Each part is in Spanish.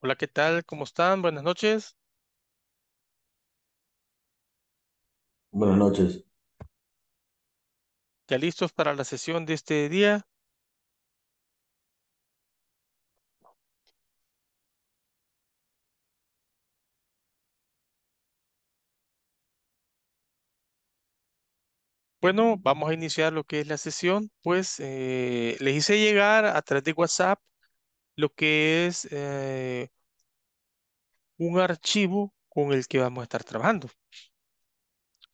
Hola, ¿qué tal? ¿Cómo están? Buenas noches. Buenas noches. ¿Ya listos para la sesión de este día? Bueno, vamos a iniciar lo que es la sesión. Pues eh, les hice llegar a través de WhatsApp lo que es eh, un archivo con el que vamos a estar trabajando.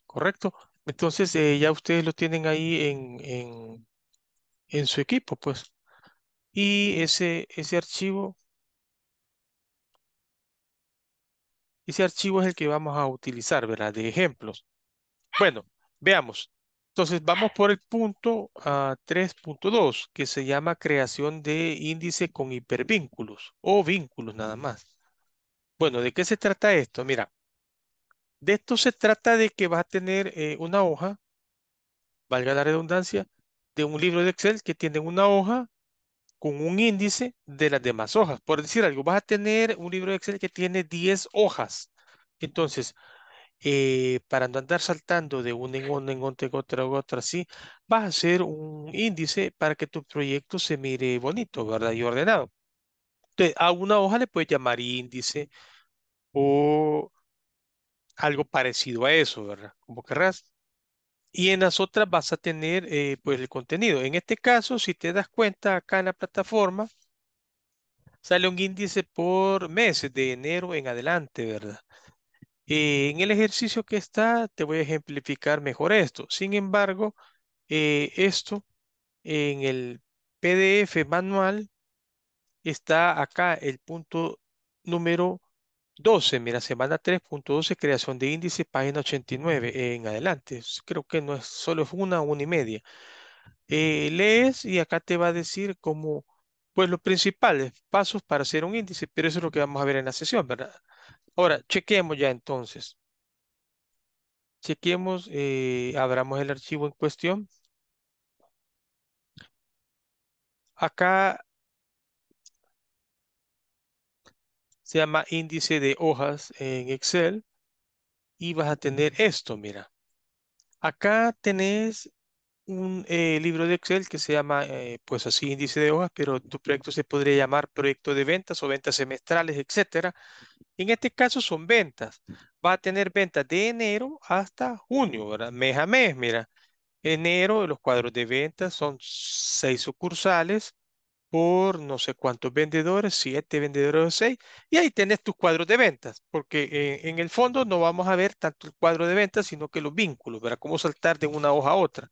¿Correcto? Entonces eh, ya ustedes lo tienen ahí en, en, su equipo, pues. Y ese, ese archivo, ese archivo es el que vamos a utilizar, ¿verdad? De ejemplos. Bueno, veamos. Entonces vamos por el punto 3.2 ah, que se llama creación de índice con hipervínculos o vínculos nada más. Bueno, ¿de qué se trata esto? Mira, de esto se trata de que vas a tener eh, una hoja, valga la redundancia, de un libro de Excel que tiene una hoja con un índice de las demás hojas. Por decir algo, vas a tener un libro de Excel que tiene 10 hojas. Entonces, eh, para no andar saltando de un en uno en otra, en otra, en otra, así, vas a hacer un índice para que tu proyecto se mire bonito, ¿verdad? Y ordenado. Entonces, a una hoja le puedes llamar índice o algo parecido a eso, ¿verdad? Como querrás. Y en las otras vas a tener, eh, pues, el contenido. En este caso, si te das cuenta, acá en la plataforma, sale un índice por meses, de enero en adelante, ¿verdad? Eh, en el ejercicio que está, te voy a ejemplificar mejor esto. Sin embargo, eh, esto en el PDF manual está acá el punto número 12, mira, semana 3.12, creación de índice, página 89 en adelante. Creo que no es solo una, una y media. Eh, lees y acá te va a decir como, pues los principales pasos para hacer un índice, pero eso es lo que vamos a ver en la sesión, ¿verdad? Ahora, chequemos ya entonces. Chequemos, eh, abramos el archivo en cuestión. Acá se llama índice de hojas en Excel y vas a tener esto, mira. Acá tenés un eh, libro de Excel que se llama, eh, pues así, índice de hojas, pero tu proyecto se podría llamar proyecto de ventas o ventas semestrales, etcétera. En este caso son ventas. Va a tener ventas de enero hasta junio, ¿verdad? Mes a mes, mira. Enero, los cuadros de ventas son seis sucursales por no sé cuántos vendedores, siete vendedores o seis, y ahí tenés tus cuadros de ventas, porque eh, en el fondo no vamos a ver tanto el cuadro de ventas, sino que los vínculos, ¿verdad? Cómo saltar de una hoja a otra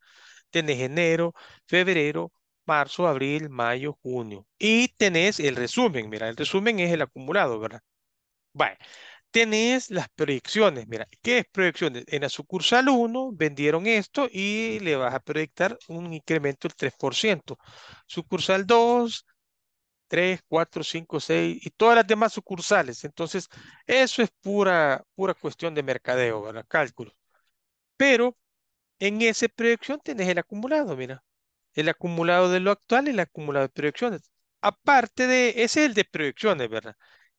tenés enero, febrero, marzo, abril, mayo, junio. Y tenés el resumen, mira, el resumen es el acumulado, ¿verdad? Vale. Tenés las proyecciones, mira, ¿qué es proyecciones? En la sucursal 1 vendieron esto y le vas a proyectar un incremento del 3%. Sucursal 2, 3, 4, 5, 6 y todas las demás sucursales. Entonces, eso es pura, pura cuestión de mercadeo, ¿verdad? Cálculo. Pero en esa proyección tienes el acumulado, mira. El acumulado de lo actual y el acumulado de proyecciones. Aparte de, ese es el de proyecciones, ¿verdad?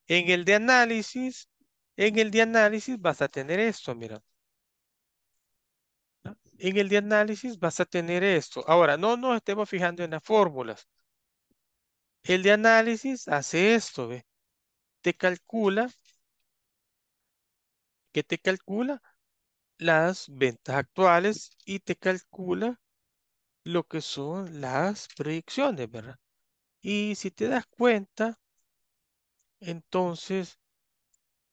En el de análisis, en el de análisis vas a tener esto, mira. En el de análisis vas a tener esto. Ahora, no nos estemos fijando en las fórmulas. El de análisis hace esto, ¿ve? Te calcula, ¿qué te calcula? las ventas actuales y te calcula lo que son las predicciones, ¿verdad? Y si te das cuenta, entonces,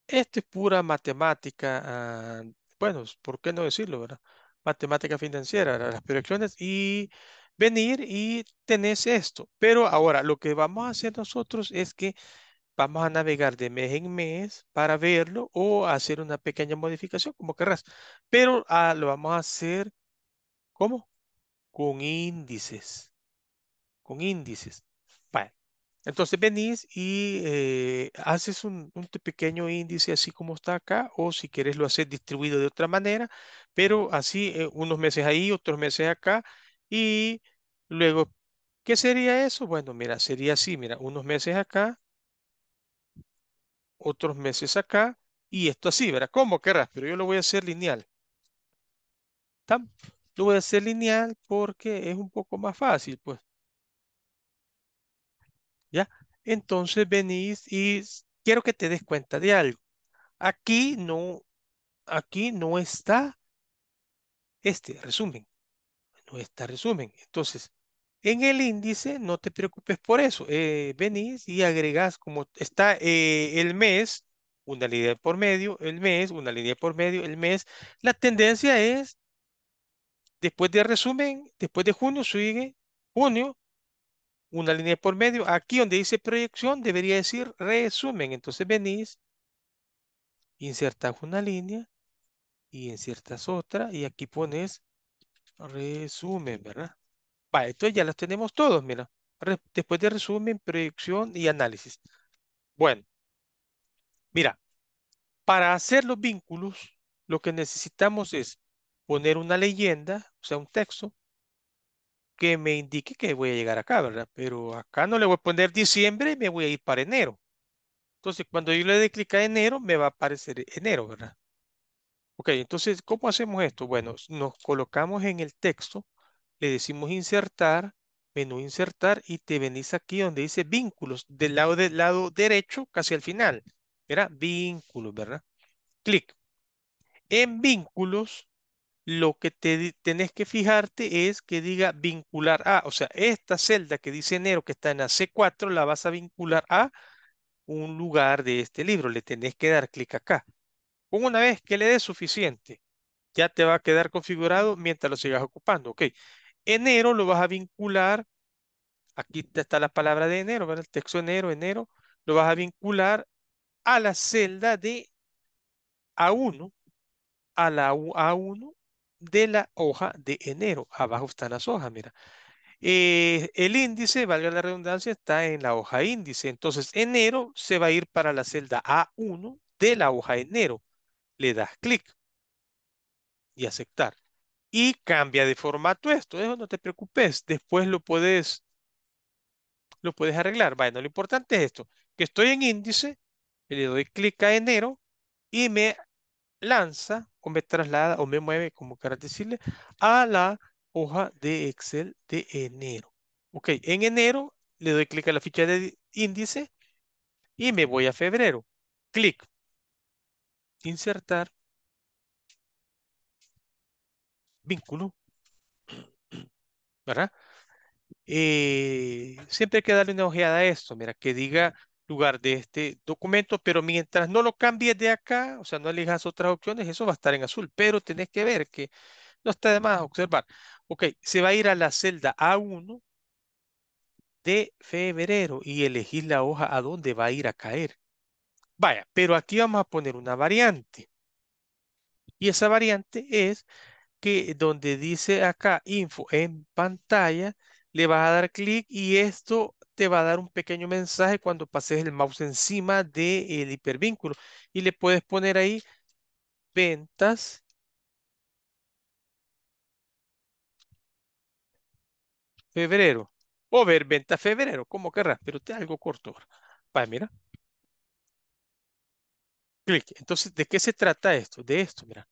esto es pura matemática, ah, bueno, ¿por qué no decirlo, verdad? Matemática financiera, las proyecciones y venir y tenés esto. Pero ahora, lo que vamos a hacer nosotros es que vamos a navegar de mes en mes para verlo o hacer una pequeña modificación, como querrás. Pero ah, lo vamos a hacer, ¿cómo? Con índices. Con índices. Entonces venís y eh, haces un, pequeño índice así como está acá, o si quieres lo haces distribuido de otra manera, pero así eh, unos meses ahí, otros meses acá, y luego, ¿qué sería eso? Bueno, mira, sería así, mira, unos meses acá, otros meses acá, y esto así, ¿verdad? ¿Cómo querrás? Pero yo lo voy a hacer lineal. Lo voy a hacer lineal porque es un poco más fácil, pues. ¿Ya? Entonces venís y quiero que te des cuenta de algo. Aquí no, aquí no está este resumen. No está resumen. Entonces, en el índice, no te preocupes por eso. Eh, venís y agregás como está eh, el mes, una línea por medio, el mes, una línea por medio, el mes. La tendencia es, después de resumen, después de junio, sigue junio, una línea por medio. Aquí donde dice proyección, debería decir resumen. Entonces venís, insertas una línea y insertas otra y aquí pones resumen, ¿verdad? Vale, entonces ya las tenemos todos, mira. después de resumen, proyección y análisis. Bueno, mira, para hacer los vínculos, lo que necesitamos es poner una leyenda, o sea, un texto, que me indique que voy a llegar acá, ¿verdad? Pero acá no le voy a poner diciembre me voy a ir para enero. Entonces, cuando yo le dé clic a enero, me va a aparecer enero, ¿verdad? Ok, entonces, ¿cómo hacemos esto? Bueno, nos colocamos en el texto le decimos insertar, menú insertar y te venís aquí donde dice vínculos del lado del lado derecho casi al final. Era vínculos, ¿verdad? Clic. En vínculos, lo que te tenés que fijarte es que diga vincular a, o sea, esta celda que dice enero que está en la C4 la vas a vincular a un lugar de este libro. Le tenés que dar clic acá. una vez que le des suficiente, ya te va a quedar configurado mientras lo sigas ocupando. Ok, Enero lo vas a vincular, aquí está la palabra de enero, El texto enero, enero, lo vas a vincular a la celda de A1, a la A1 de la hoja de enero. Abajo están las hojas, mira. Eh, el índice, valga la redundancia, está en la hoja índice. Entonces, enero se va a ir para la celda A1 de la hoja enero. Le das clic y aceptar y cambia de formato esto. Eso no te preocupes, después lo puedes, lo puedes arreglar. Bueno, lo importante es esto, que estoy en índice, le doy clic a enero y me lanza o me traslada o me mueve, como quieras decirle, a la hoja de Excel de enero. Ok, en enero le doy clic a la ficha de índice y me voy a febrero. Clic. Insertar vínculo, ¿verdad? Eh, siempre hay que darle una ojeada a esto, mira, que diga lugar de este documento, pero mientras no lo cambies de acá, o sea, no elijas otras opciones, eso va a estar en azul, pero tenés que ver que no está de más observar. Ok, se va a ir a la celda A1 de febrero y elegir la hoja a dónde va a ir a caer. Vaya, pero aquí vamos a poner una variante. Y esa variante es que donde dice acá info en pantalla, le vas a dar clic y esto te va a dar un pequeño mensaje cuando pases el mouse encima del el hipervínculo. Y le puedes poner ahí ventas febrero. O ver ventas febrero, como querrás, pero te algo corto. va mira. Clic. Entonces, ¿de qué se trata esto? De esto, mira.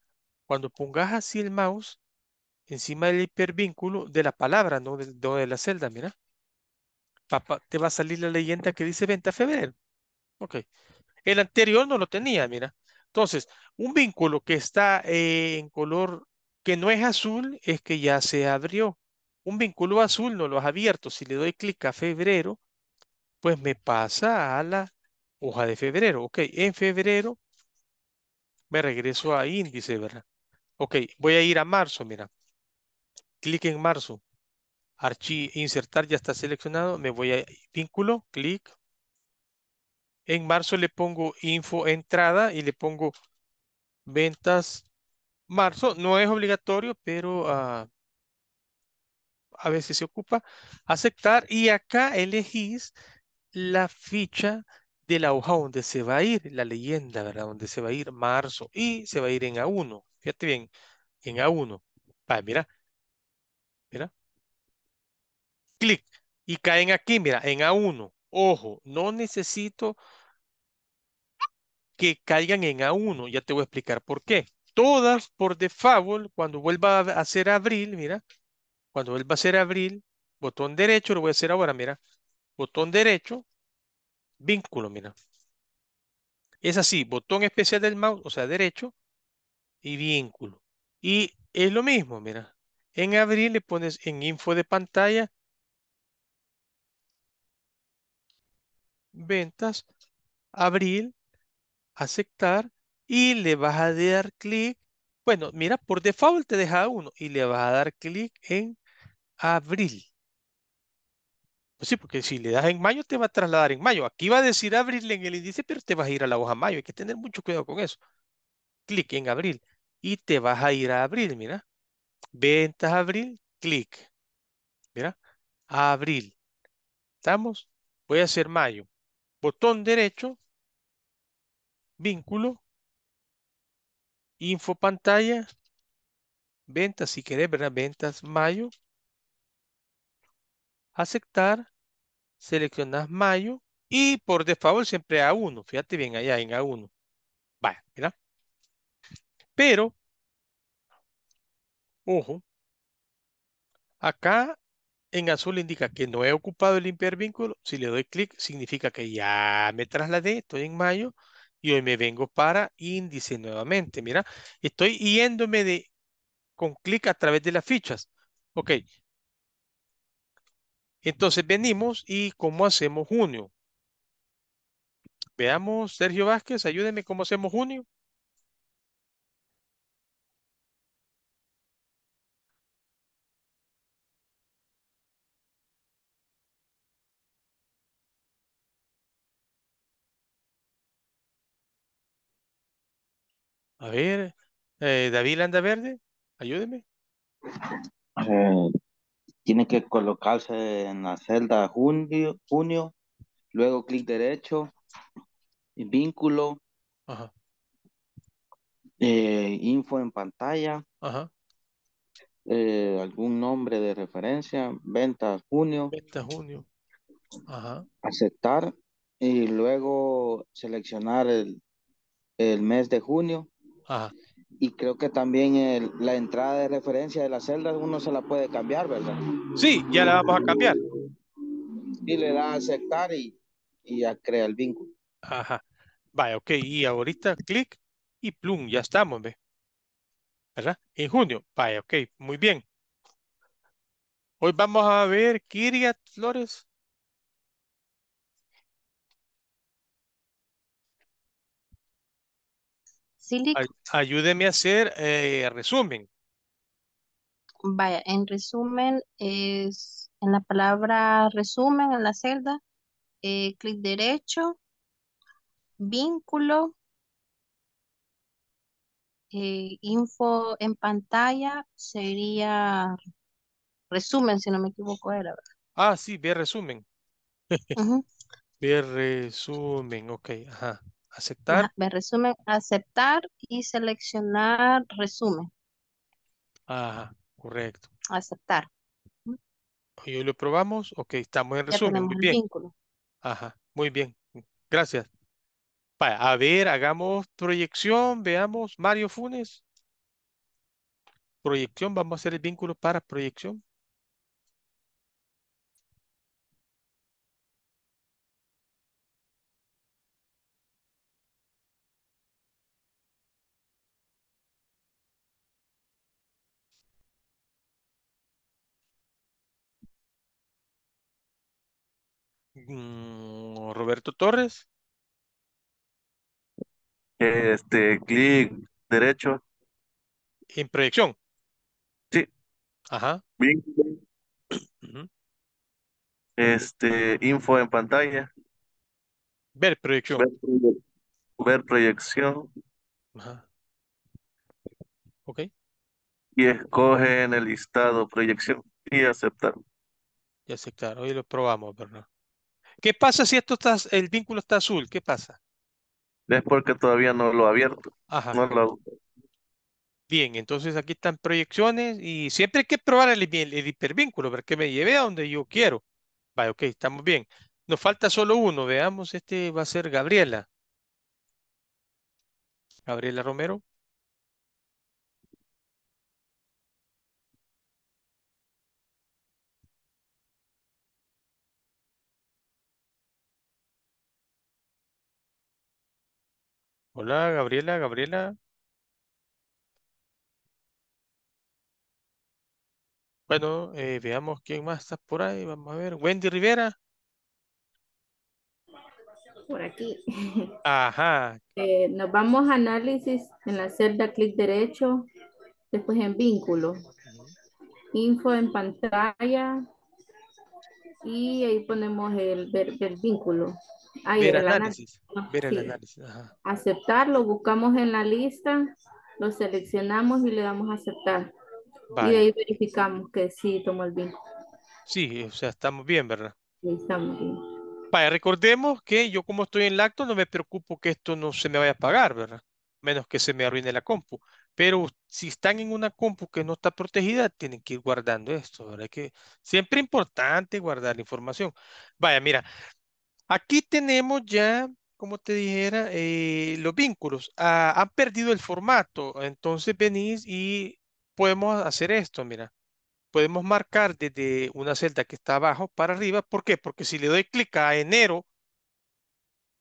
Cuando pongas así el mouse encima del hipervínculo de la palabra, no de, de la celda, mira. Papá, te va a salir la leyenda que dice venta febrero. Ok. El anterior no lo tenía, mira. Entonces, un vínculo que está eh, en color que no es azul es que ya se abrió. Un vínculo azul no lo has abierto. Si le doy clic a febrero, pues me pasa a la hoja de febrero. Ok, en febrero me regreso a índice, ¿verdad? Ok, voy a ir a marzo, mira. Clic en marzo. Archivo, insertar ya está seleccionado. Me voy a vínculo, clic. En marzo le pongo info entrada y le pongo ventas marzo. No es obligatorio, pero ah, a veces se ocupa. Aceptar y acá elegís la ficha de la hoja donde se va a ir, la leyenda, ¿verdad? Donde se va a ir marzo y se va a ir en A1. Fíjate bien, en A1. mira, mira. Clic. Y caen aquí, mira, en A1. Ojo, no necesito que caigan en A1. Ya te voy a explicar por qué. Todas por default, cuando vuelva a hacer abril, mira. Cuando vuelva a hacer abril, botón derecho, lo voy a hacer ahora, mira. Botón derecho, vínculo, mira. Es así, botón especial del mouse, o sea, derecho, y vínculo. Y es lo mismo, mira. En abril le pones en info de pantalla ventas, abril, aceptar y le vas a dar clic. Bueno, mira, por default te deja uno y le vas a dar clic en abril. Pues sí, porque si le das en mayo te va a trasladar en mayo. Aquí va a decir abril en el índice, pero te vas a ir a la hoja mayo. Hay que tener mucho cuidado con eso clic en abril y te vas a ir a abril, mira. Ventas abril, clic. Mira, abril. ¿Estamos? Voy a hacer mayo. Botón derecho, vínculo, info pantalla, ventas, si querés, ¿verdad? Ventas mayo. Aceptar, seleccionas mayo y por default siempre A1. Fíjate bien allá en A1. Vaya, mira. Pero, ojo, acá en azul indica que no he ocupado el limpiar Si le doy clic, significa que ya me trasladé, estoy en mayo y hoy me vengo para índice nuevamente. Mira, estoy yéndome de con clic a través de las fichas. Ok. Entonces venimos y ¿cómo hacemos junio? Veamos, Sergio Vázquez, ayúdeme cómo hacemos junio. A ver, eh, David verde? ayúdeme. Eh, tiene que colocarse en la celda junio, junio luego clic derecho, vínculo, eh, info en pantalla, algún nombre de referencia, venta junio. junio. Aceptar y luego seleccionar el mes de junio. Y creo que también la entrada de referencia de la celda uno se la puede cambiar, ¿verdad? Sí, ya la vamos a cambiar. Y le da a aceptar y, y ya crea el vínculo. Ajá. Vaya, ok. Y ahorita clic y plum, ya estamos, ¿ve? ¿Verdad? En junio. Vaya, ok. Muy bien. Hoy vamos a ver Kiria Flores Ayúdeme a hacer eh, resumen. Vaya, en resumen es en la palabra resumen en la celda, eh, clic derecho, vínculo, eh, info en pantalla sería resumen, si no me equivoco era. Ah, sí, ve resumen. Ve resumen, ok, ajá aceptar. Me resumen, aceptar y seleccionar resumen. Ajá, correcto. Aceptar. yo hoy lo probamos. Ok, estamos en resumen. Muy bien. Ajá, muy bien. Gracias. a ver, hagamos proyección. Veamos, Mario Funes. Proyección, vamos a hacer el vínculo para proyección. Alberto Torres. Eh, este, clic derecho. En proyección. Sí. Ajá. Este, info en pantalla. Ver proyección. Ver, proyección. Ajá. Ok. Y escoge en el listado proyección y aceptar. Y aceptar. Hoy lo probamos, ¿verdad? ¿Qué pasa si esto está, el vínculo está azul? ¿Qué pasa? Es porque todavía no lo ha abierto. Ajá. Bien, entonces aquí están proyecciones y siempre hay que probar el, hipervínculo para que me lleve a donde yo quiero. Vale, ok, estamos bien. Nos falta solo uno. Veamos, este va a ser Gabriela. Gabriela Romero. Hola, Gabriela, Gabriela. Bueno, eh, veamos quién más está por ahí. Vamos a ver. Wendy Rivera. Por aquí. Ajá. Eh, nos vamos a análisis en la celda clic derecho, después en vínculo, info en pantalla y ahí ponemos el ver, el vínculo ver el análisis. Aceptar, lo buscamos en la lista, lo seleccionamos y le damos a aceptar. Y ahí verificamos que sí tomó el vínculo. Sí, o sea, estamos bien, ¿verdad? Sí, estamos bien. Vaya, recordemos que yo como estoy en lacto no me preocupo que esto no se me vaya a pagar, ¿verdad? Menos que se me arruine la compu. Pero si están en una compu que no está protegida, tienen que ir guardando esto, ¿verdad? Que siempre es importante guardar la información. Vaya, mira, Aquí tenemos ya, como te dijera, eh, los vínculos. Ah, han perdido el formato. Entonces venís y podemos hacer esto, mira. Podemos marcar desde una celda que está abajo para arriba. ¿Por qué? Porque si le doy clic a enero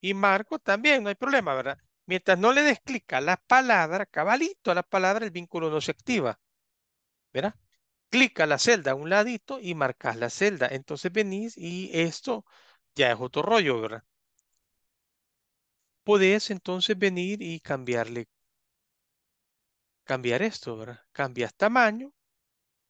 y marco también, no hay problema, ¿verdad? Mientras no le des clic a la palabra, cabalito a la palabra, el vínculo no se activa. ¿Verdad? Clica la celda a un ladito y marcas la celda. Entonces venís y esto ya es otro rollo, ¿verdad? Podés entonces venir y cambiarle, cambiar esto, ¿verdad? Cambias tamaño,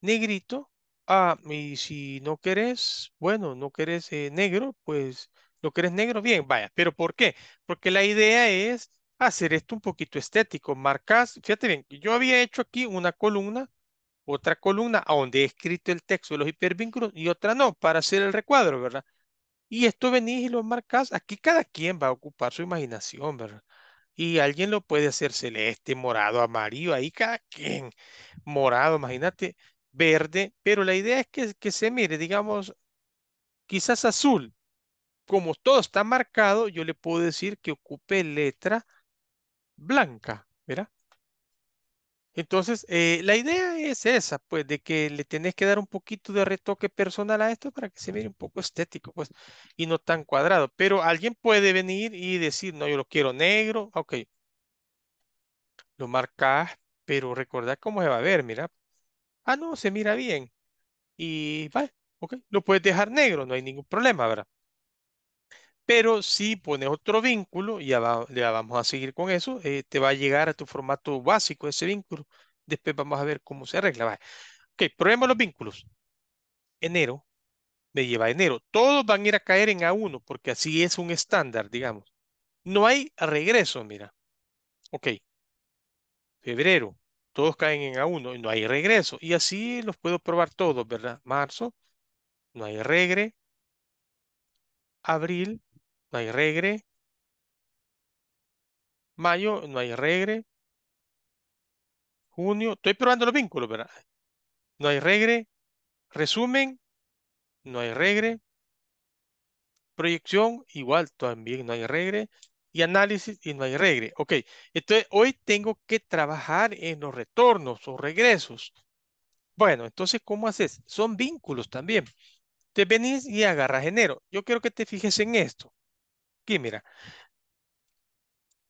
negrito, ah, y si no querés, bueno, no querés eh, negro, pues lo querés negro, bien, vaya, pero ¿por qué? Porque la idea es hacer esto un poquito estético, marcas, fíjate bien, yo había hecho aquí una columna, otra columna donde he escrito el texto de los hipervínculos y otra no, para hacer el recuadro, ¿verdad? Y esto venís y lo marcas. Aquí cada quien va a ocupar su imaginación, ¿verdad? Y alguien lo puede hacer celeste, morado, amarillo, ahí cada quien. Morado, imagínate, verde. Pero la idea es que, que se mire, digamos, quizás azul. Como todo está marcado, yo le puedo decir que ocupe letra blanca. Entonces, eh, la idea es esa, pues, de que le tenés que dar un poquito de retoque personal a esto para que se mire un poco estético, pues, y no tan cuadrado. Pero alguien puede venir y decir, no, yo lo quiero negro, ok. Lo marcas, pero recordad cómo se va a ver, mira. Ah, no, se mira bien. Y, vale, ok, lo puedes dejar negro, no hay ningún problema, ¿verdad? Pero si pones otro vínculo, ya, vamos a seguir con eso, eh, te va a llegar a tu formato básico ese vínculo. Después vamos a ver cómo se arregla. Ok, probemos los vínculos. Enero me lleva a enero. Todos van a ir a caer en A1 porque así es un estándar, digamos. No hay regreso, mira. Ok. Febrero, todos caen en A1 y no hay regreso. Y así los puedo probar todos, ¿verdad? Marzo, no hay regre. Abril, no hay regre. Mayo, no hay regre. Junio, estoy probando los vínculos, ¿verdad? No hay regre. Resumen, no hay regre. Proyección, igual, también no hay regre. Y análisis, y no hay regre. Ok, entonces hoy tengo que trabajar en los retornos o regresos. Bueno, entonces, ¿cómo haces? Son vínculos también. Te venís y agarras enero. Yo quiero que te fijes en esto aquí, mira.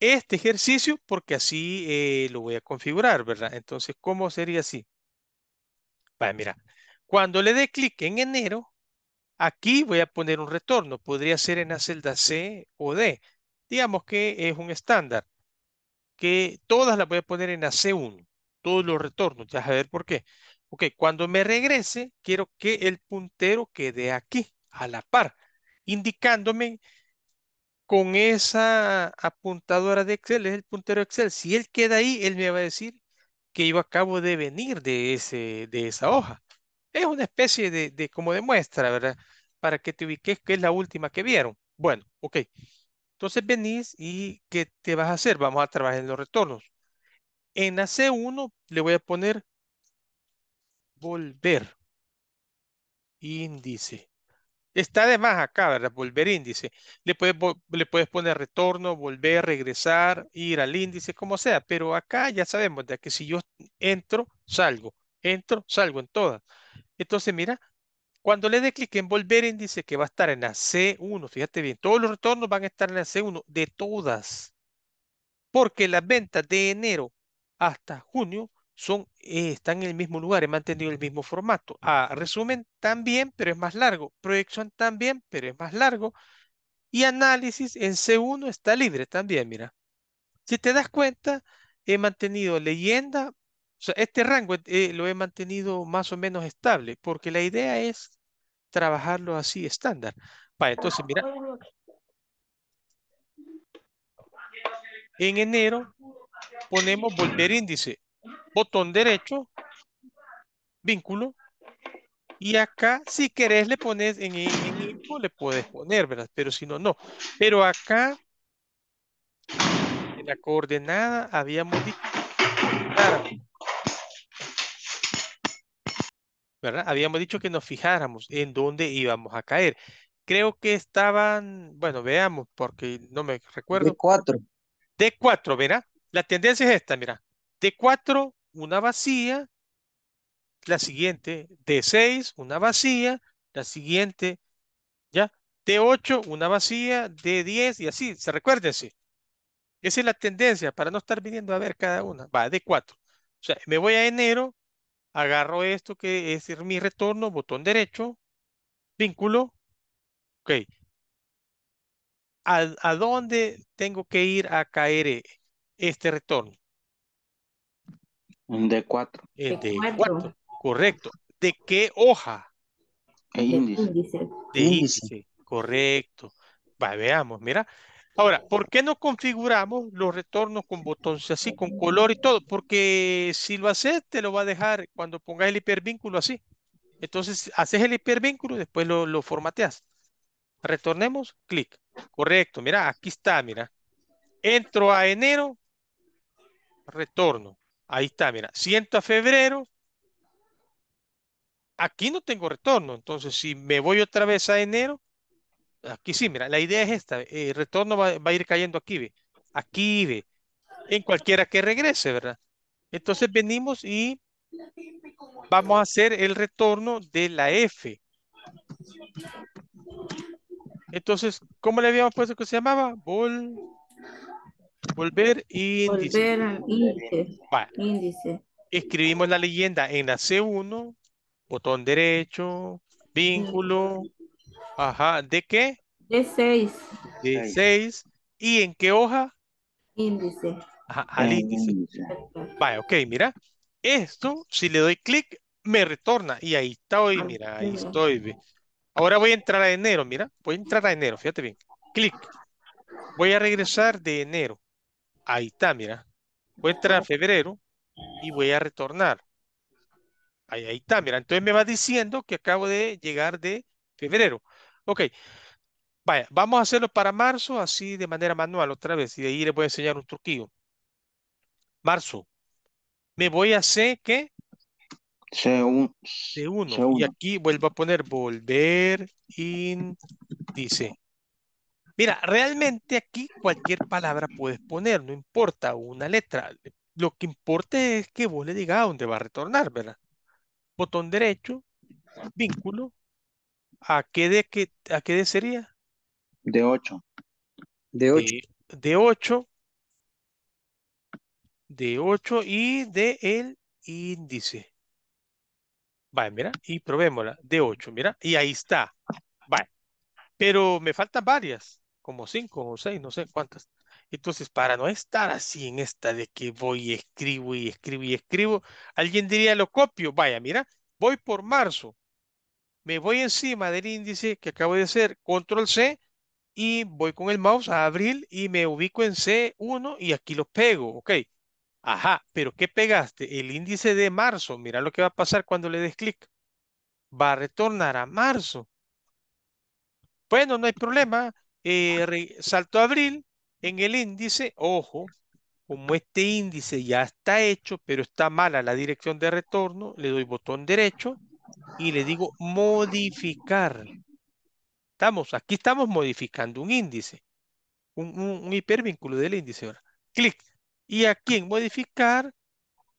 Este ejercicio, porque así eh, lo voy a configurar, ¿verdad? Entonces, ¿cómo sería así? Vale, mira. Cuando le dé clic en enero, aquí voy a poner un retorno. Podría ser en la celda C o D. Digamos que es un estándar. Que todas las voy a poner en la C1. Todos los retornos. Ya a ver por qué. Ok, cuando me regrese, quiero que el puntero quede aquí, a la par, indicándome con esa apuntadora de Excel, es el puntero Excel. Si él queda ahí, él me va a decir que yo acabo de venir de, ese, de esa hoja. Es una especie de, como de muestra, ¿verdad? Para que te ubiques que es la última que vieron. Bueno, ok. Entonces venís y ¿qué te vas a hacer? Vamos a trabajar en los retornos. En la 1 le voy a poner volver índice. Está de más acá, ¿verdad? Volver índice. Le puedes, le puedes poner retorno, volver, regresar, ir al índice, como sea. Pero acá ya sabemos de que si yo entro, salgo. Entro, salgo en todas. Entonces, mira, cuando le dé clic en volver índice, que va a estar en la C1, fíjate bien, todos los retornos van a estar en la C1 de todas. Porque las ventas de enero hasta junio son, eh, están en el mismo lugar, he mantenido el mismo formato. a ah, resumen también, pero es más largo. Proyección también, pero es más largo. Y análisis en C1 está libre también, mira. Si te das cuenta, he mantenido leyenda, o sea, este rango eh, lo he mantenido más o menos estable, porque la idea es trabajarlo así estándar. Para entonces, mira. En enero ponemos volver índice botón derecho, vínculo, y acá, si querés, le pones en, el vínculo le puedes poner, ¿verdad? Pero si no, no. Pero acá, en la coordenada, habíamos dicho, ¿verdad? Habíamos dicho que nos fijáramos en dónde íbamos a caer. Creo que estaban, bueno, veamos, porque no me recuerdo. D4. D4, ¿Verdad? La tendencia es esta, mira. D4 una vacía, la siguiente D6, una vacía, la siguiente, ¿ya? D8, una vacía, D10 y así, se recuérdense. Esa es la tendencia para no estar viniendo a ver cada una. Va, D4. O sea, me voy a enero, agarro esto que es mi retorno, botón derecho, vínculo. Ok. a dónde tengo que ir a caer este retorno? Un D4. d eh, Correcto. ¿De qué hoja? E de índice. Correcto. Va, veamos, mira. Ahora, ¿por qué no configuramos los retornos con botones así, con color y todo? Porque si lo haces, te lo va a dejar cuando pongas el hipervínculo así. Entonces, haces el hipervínculo después lo, lo formateas. Retornemos, clic. Correcto, mira, aquí está, mira. Entro a enero, retorno. Ahí está, mira, Siento a febrero. Aquí no tengo retorno, entonces si me voy otra vez a enero, aquí sí, mira, la idea es esta, el retorno va, a ir cayendo aquí, ve, aquí, ve, en cualquiera que regrese, ¿verdad? Entonces venimos y vamos a hacer el retorno de la F. Entonces, ¿cómo le habíamos puesto que se llamaba? Vol... Volver índice. Volver índice. Escribimos la leyenda en la C1, botón derecho, vínculo. Ajá, ¿de qué? De 6. De 6. ¿Y en qué hoja? Índice. Ajá, al índice. Vale, ok, mira. Esto, si le doy clic, me retorna. Y ahí estoy, mira, ahí estoy. Ahora voy a entrar a enero, mira. Voy a entrar a enero, fíjate bien. Clic. Voy a regresar de enero. Ahí está, mira. Voy a entrar a febrero y voy a retornar. Ahí, está, mira. Entonces me va diciendo que acabo de llegar de febrero. Ok. Vaya, vamos a hacerlo para marzo, así de manera manual otra vez. Y de ahí les voy a enseñar un truquillo. Marzo. Me voy a C, ¿qué? C1. Y aquí vuelvo a poner volver Dice. Mira, realmente aquí cualquier palabra puedes poner, no importa una letra. Lo que importa es que vos le digas a dónde va a retornar, ¿verdad? Botón derecho, vínculo, ¿a qué de, qué, a qué de sería? De 8. De 8. De 8. De 8 y de el índice. Vale, mira, y probémosla. De 8, mira, y ahí está. Vale. Pero me faltan varias como cinco o seis, no sé cuántas. Entonces, para no estar así en esta de que voy y escribo y escribo y escribo, alguien diría lo copio. Vaya, mira, voy por marzo. Me voy encima del índice que acabo de hacer, control C, y voy con el mouse a abril y me ubico en C1 y aquí lo pego, ok. Ajá, pero ¿qué pegaste? El índice de marzo. Mira lo que va a pasar cuando le des clic. Va a retornar a marzo. Bueno, no hay problema. Eh, salto abril en el índice, ojo, como este índice ya está hecho, pero está mala la dirección de retorno, le doy botón derecho y le digo modificar. Estamos, aquí estamos modificando un índice, un, hipervínculo del índice. Ahora. Clic. Y aquí en modificar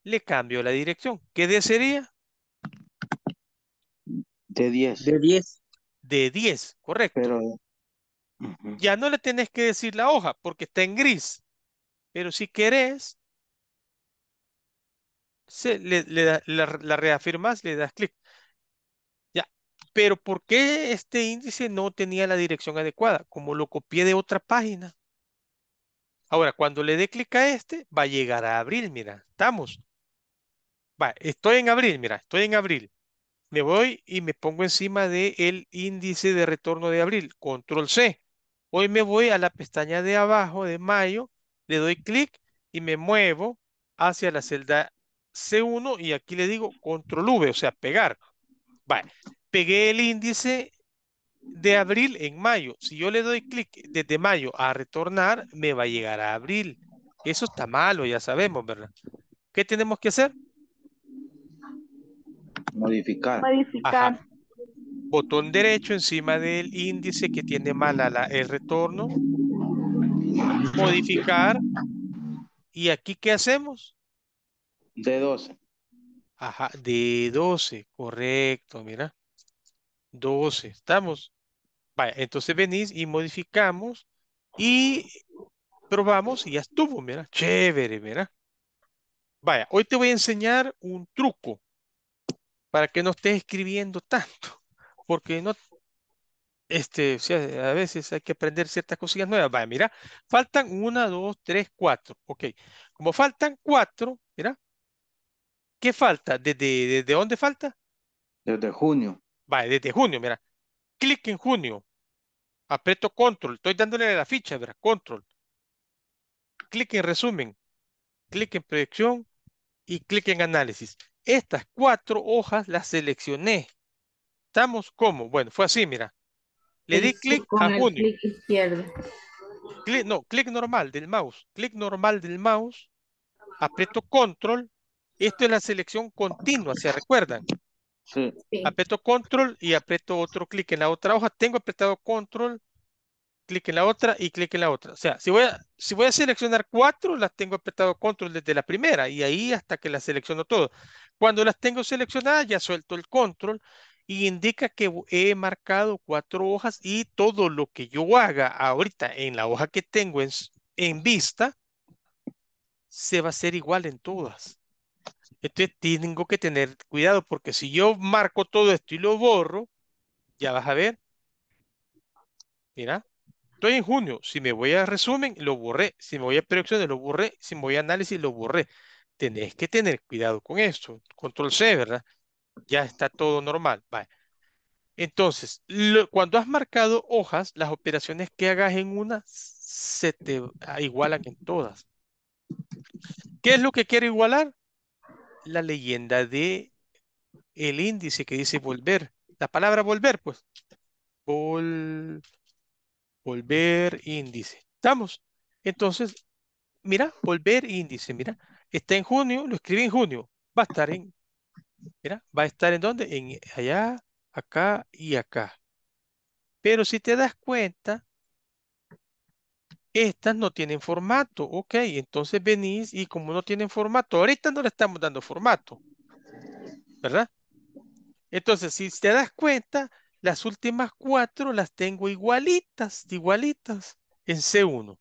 le cambio la dirección. ¿Qué D sería? De 10. De 10. De 10, correcto. Pero ya no le tenés que decir la hoja porque está en gris. Pero si querés, la, reafirmas, le das clic. Ya. Pero ¿por qué este índice no tenía la dirección adecuada? Como lo copié de otra página. Ahora, cuando le dé clic a este, va a llegar a abril, mira, estamos. estoy en abril, mira, estoy en abril. Me voy y me pongo encima del el índice de retorno de abril, control C. Hoy me voy a la pestaña de abajo de mayo, le doy clic y me muevo hacia la celda C1 y aquí le digo control V, o sea, pegar. Vale, pegué el índice de abril en mayo. Si yo le doy clic desde mayo a retornar, me va a llegar a abril. Eso está malo, ya sabemos, ¿verdad? ¿Qué tenemos que hacer? Modificar. Modificar botón derecho encima del índice que tiene mala la, el retorno, modificar, y aquí ¿qué hacemos? De 12. Ajá, de 12, correcto, mira. 12, estamos. Vaya, entonces venís y modificamos y probamos y ya estuvo, mira, chévere, mira. Vaya, hoy te voy a enseñar un truco para que no estés escribiendo tanto porque no, este, a veces hay que aprender ciertas cosillas nuevas. Vaya, mira, faltan una, dos, tres, cuatro. Ok, como faltan cuatro, mira, ¿qué falta? ¿Desde, dónde falta? Desde junio. Va, desde junio, mira. Clic en junio. Aprieto control. Estoy dándole la ficha, ¿verdad? Control. Clic en resumen. Clic en proyección y clic en análisis. Estas cuatro hojas las seleccioné estamos ¿cómo? Bueno, fue así, mira. Le di clic a junio. Clic izquierdo. no, clic normal del mouse. Clic normal del mouse. Aprieto control. Esto es la selección continua, ¿se recuerdan? Sí. Aprieto control y aprieto otro clic en la otra hoja. Tengo apretado control, clic en la otra y clic en la otra. O sea, si voy, a, si voy a seleccionar cuatro, las tengo apretado control desde la primera y ahí hasta que las selecciono todo. Cuando las tengo seleccionadas, ya suelto el control y indica que he marcado cuatro hojas y todo lo que yo haga ahorita en la hoja que tengo en, en vista se va a ser igual en todas. Entonces tengo que tener cuidado porque si yo marco todo esto y lo borro, ya vas a ver. Mira, estoy en junio. Si me voy a resumen, lo borré. Si me voy a proyecciones, lo borré. Si me voy a análisis, lo borré. Tenés que tener cuidado con esto. Control C, ¿verdad? ya está todo normal. Entonces, cuando has marcado hojas, las operaciones que hagas en una se te igualan en todas. ¿Qué es lo que quiero igualar? La leyenda de el índice que dice volver. La palabra volver, pues. volver índice. ¿Estamos? Entonces, mira, volver índice, mira. Está en junio, lo escribí en junio. Va a estar en Mira, va a estar en dónde? En allá, acá y acá. Pero si te das cuenta, estas no tienen formato. Ok, entonces venís y como no tienen formato, ahorita no le estamos dando formato. ¿Verdad? Entonces, si te das cuenta, las últimas cuatro las tengo igualitas, igualitas, en C1.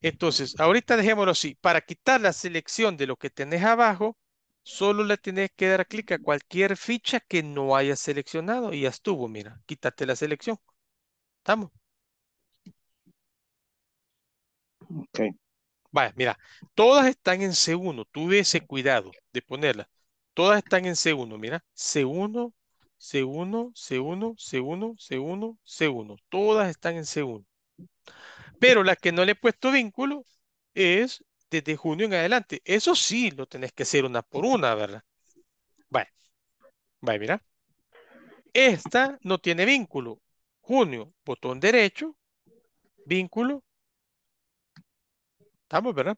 Entonces, ahorita dejémoslo así. Para quitar la selección de lo que tenés abajo, Solo le tienes que dar clic a cualquier ficha que no hayas seleccionado y ya estuvo, mira, quítate la selección. ¿Estamos? Ok. Vaya, mira, todas están en C1, tuve ese cuidado de ponerla. Todas están en C1, mira, C1, C1, C1, C1, C1, C1. Todas están en C1. Pero la que no le he puesto vínculo es de junio en adelante. Eso sí, lo tenés que hacer una por una, ¿verdad? Vaya, vaya, mira. Esta no tiene vínculo. Junio, botón derecho, vínculo. Estamos, ¿verdad?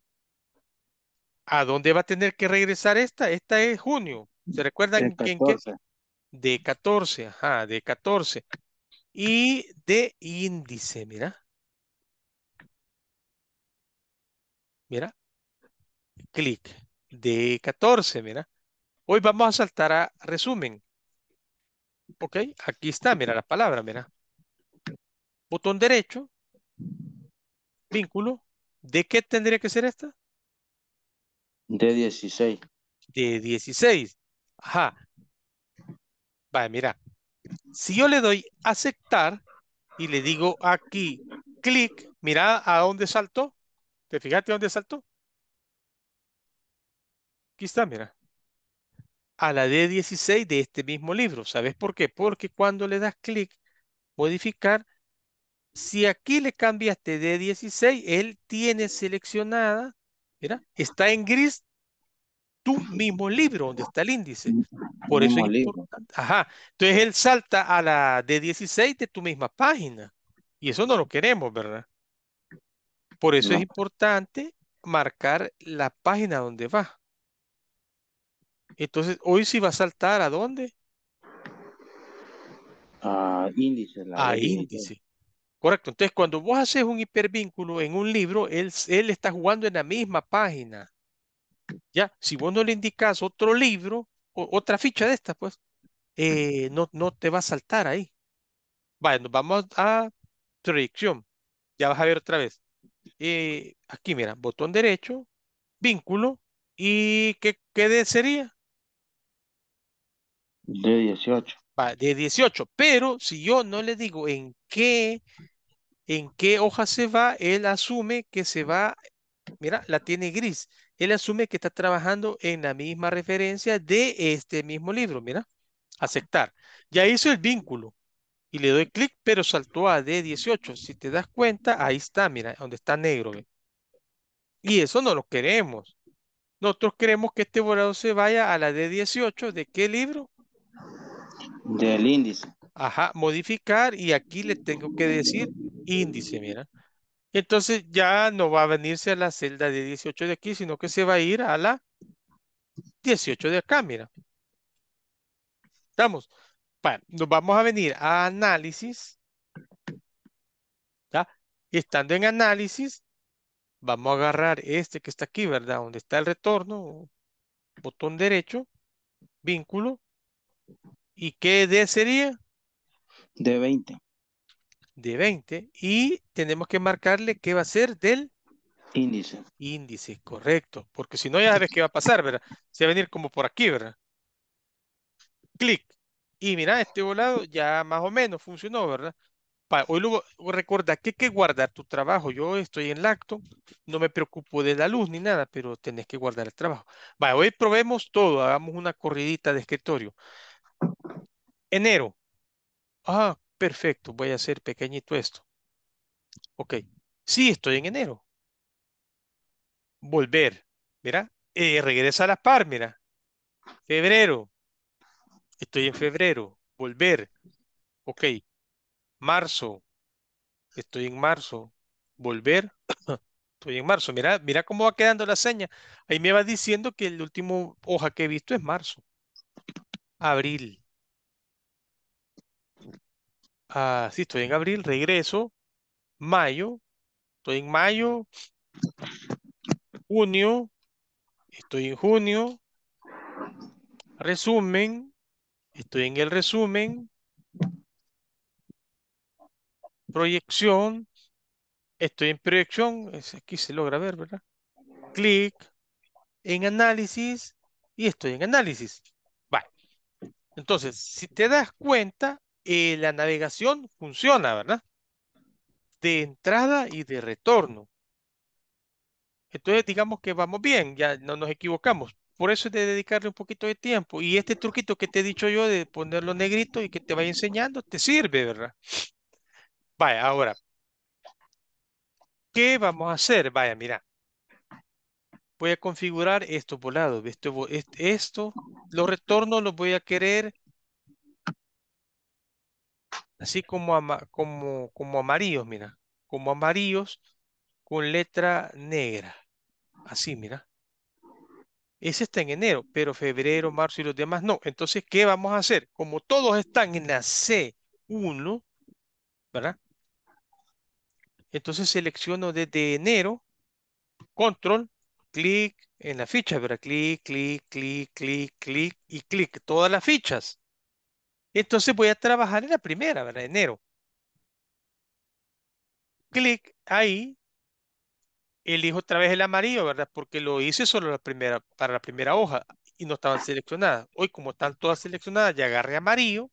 ¿A dónde va a tener que regresar esta? Esta es junio. ¿Se recuerdan? De qué? de 14, ajá, de 14. Y de índice, mira. Mira, clic de 14, mira. Hoy vamos a saltar a resumen. Ok, aquí está, mira la palabra, mira. Botón derecho, vínculo. ¿De qué tendría que ser esta? De 16. De 16. Ajá. Vale, mira. Si yo le doy aceptar y le digo aquí clic, mira a dónde saltó. ¿Te fijaste dónde saltó? aquí está, mira, a la D16 de este mismo libro. ¿Sabes por qué? Porque cuando le das clic, modificar, si aquí le cambiaste D16, él tiene seleccionada, mira, está en gris tu mismo libro donde está el índice. Por eso es importante. Ajá. Entonces él salta a la D16 de tu misma página. Y eso no lo queremos, ¿verdad? Por eso es importante marcar la página donde va. Entonces, hoy sí va a saltar a dónde? A índice. a índice. Correcto. Entonces, cuando vos haces un hipervínculo en un libro, él, él está jugando en la misma página. Ya, si vos no le indicas otro libro, o, otra ficha de estas, pues, eh, no, no te va a saltar ahí. vaya nos vamos a proyección. Ya vas a ver otra vez. Eh, aquí, mira, botón derecho, vínculo, ¿y qué, qué sería? De 18. Va, de 18. Pero si yo no le digo en qué, en qué hoja se va, él asume que se va, mira, la tiene gris. Él asume que está trabajando en la misma referencia de este mismo libro, mira. Aceptar. Ya hizo el vínculo y le doy clic, pero saltó a D18. Si te das cuenta, ahí está, mira, donde está negro. Y eso no lo queremos. Nosotros queremos que este volador se vaya a la D18. ¿De qué libro? Del índice. Ajá, modificar y aquí le tengo que decir índice, mira. Entonces ya no va a venirse a la celda de 18 de aquí, sino que se va a ir a la 18 de acá, mira. ¿Estamos? nos vamos a venir a análisis. ¿ya? Y estando en análisis, vamos a agarrar este que está aquí, ¿verdad? Donde está el retorno, botón derecho, vínculo, ¿Y qué D sería? De 20. De 20. Y tenemos que marcarle qué va a ser del índice. Índice, correcto. Porque si no, ya sabes qué va a pasar, ¿verdad? Se va a venir como por aquí, ¿verdad? Clic. Y mira, este volado ya más o menos funcionó, ¿verdad? Hoy luego recuerda que hay que guardar tu trabajo. Yo estoy en lacto, no me preocupo de la luz ni nada, pero tenés que guardar el trabajo. Va, hoy probemos todo, hagamos una corridita de escritorio. Enero. Ah, perfecto, voy a hacer pequeñito esto. Ok, sí, estoy en enero. Volver, mira, eh, regresa a la par, mira. Febrero, estoy en febrero. Volver, ok. Marzo, estoy en marzo. Volver, estoy en marzo. Mira, mira cómo va quedando la seña. Ahí me va diciendo que el último hoja que he visto es marzo. Abril. Ah, sí, estoy en abril, regreso, mayo, estoy en mayo, junio, estoy en junio, resumen, estoy en el resumen, proyección, estoy en proyección, aquí se logra ver, ¿verdad? Clic, en análisis y estoy en análisis. Vale. Entonces, si te das cuenta, eh, la navegación funciona, ¿verdad? De entrada y de retorno. Entonces, digamos que vamos bien, ya no nos equivocamos. Por eso es de dedicarle un poquito de tiempo. Y este truquito que te he dicho yo de ponerlo negrito y que te vaya enseñando, te sirve, ¿verdad? Vaya, ahora. ¿Qué vamos a hacer? Vaya, mira. Voy a configurar estos volados. Esto, este, esto, los retornos los voy a querer así como, como, como amarillos, mira, como amarillos con letra negra, así, mira. Ese está en enero, pero febrero, marzo y los demás no. Entonces, ¿qué vamos a hacer? Como todos están en la C1, ¿verdad? Entonces selecciono desde enero, control, clic en la ficha, ¿verdad? Clic, clic, clic, clic, clic y clic. Todas las fichas. Entonces voy a trabajar en la primera, ¿verdad? Enero. Clic ahí. Elijo otra vez el amarillo, ¿verdad? Porque lo hice solo la primera, para la primera hoja y no estaban seleccionadas. Hoy, como están todas seleccionadas, ya agarré amarillo,